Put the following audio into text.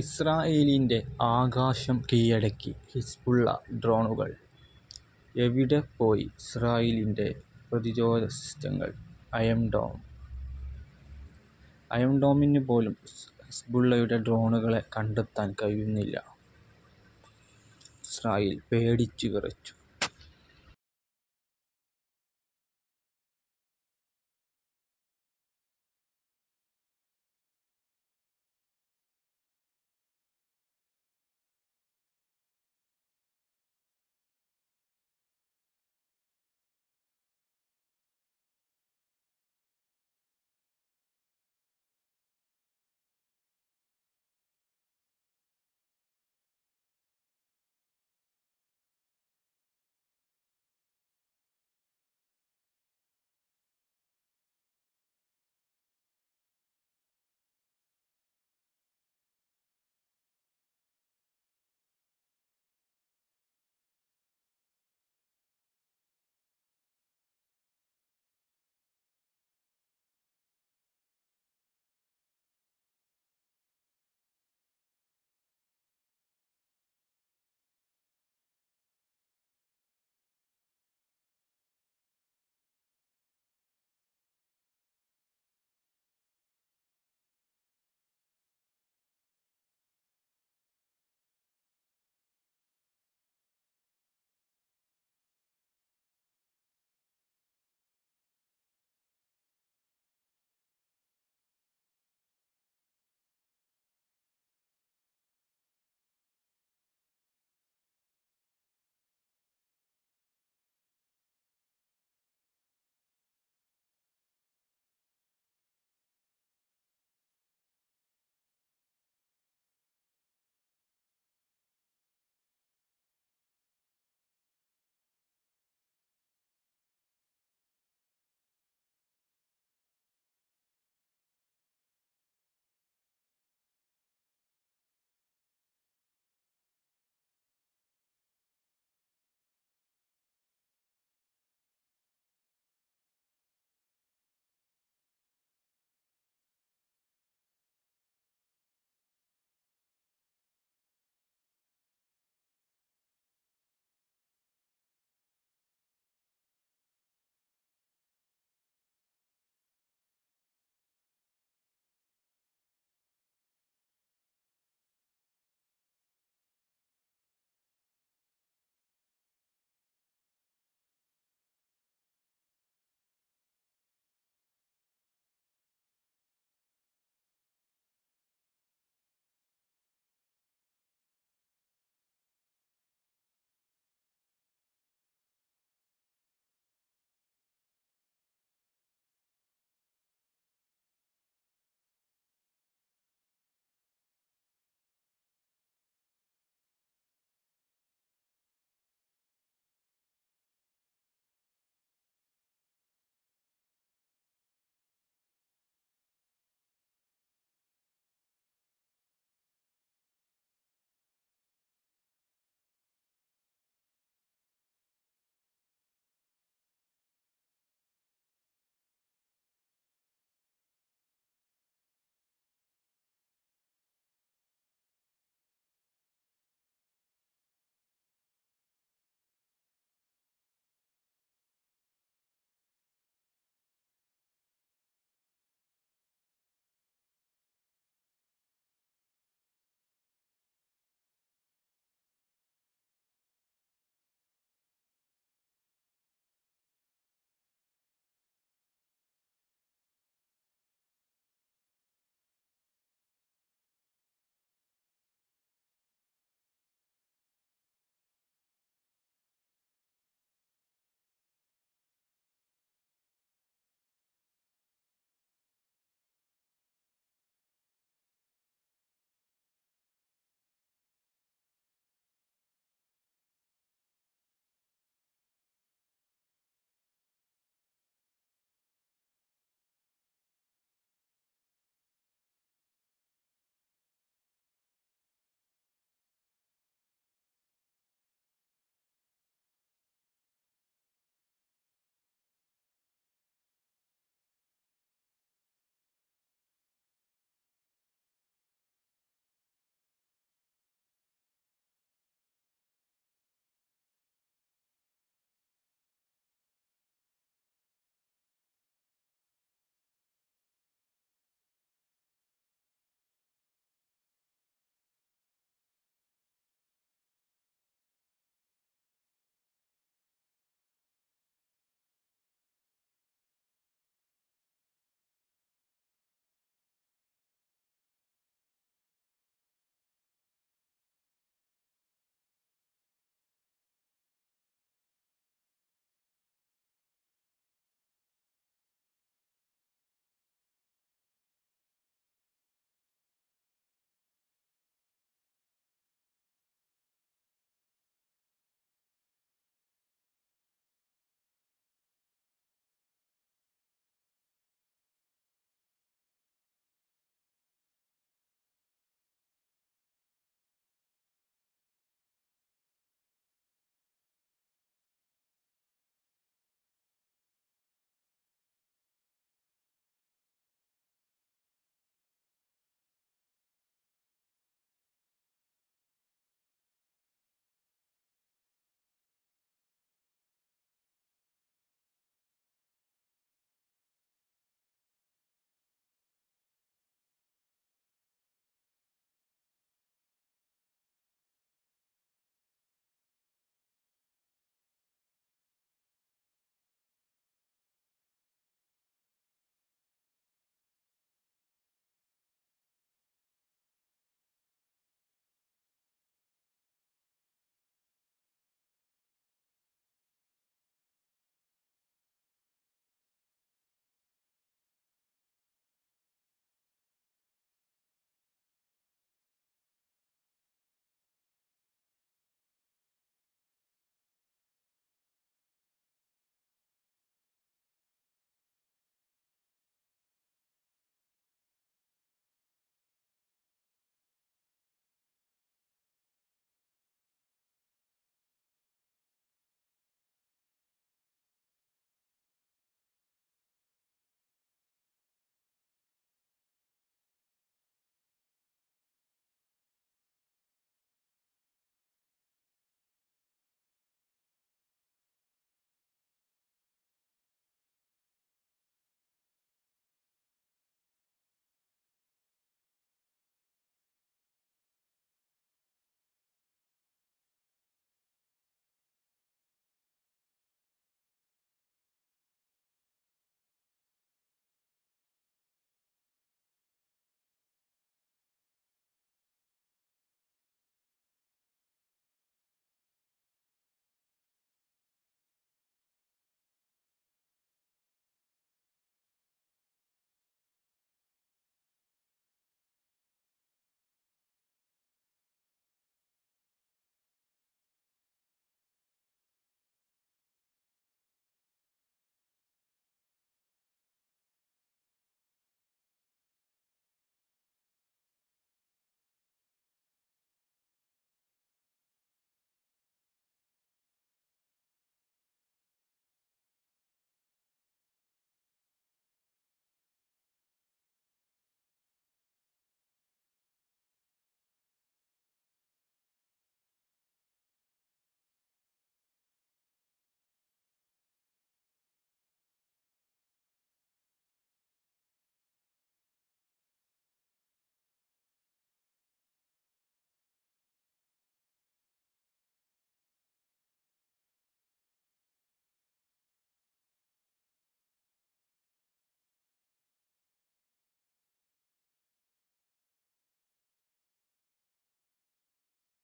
ഇസ്രായേലിൻ്റെ ആകാശം കീഴടക്കി ഹിസ്ബുള്ള ഡ്രോണുകൾ എവിടെ പോയി ഇസ്രായേലിൻ്റെ പ്രതിരോധ സിസ്റ്റങ്ങൾ അയം ഡോം അയം ഡോമിന് പോലും ഹിസ്ബുള്ളയുടെ ഡ്രോണുകളെ കണ്ടെത്താൻ കഴിയുന്നില്ല ഇസ്രായേൽ പേടിച്ചു വിറച്ചു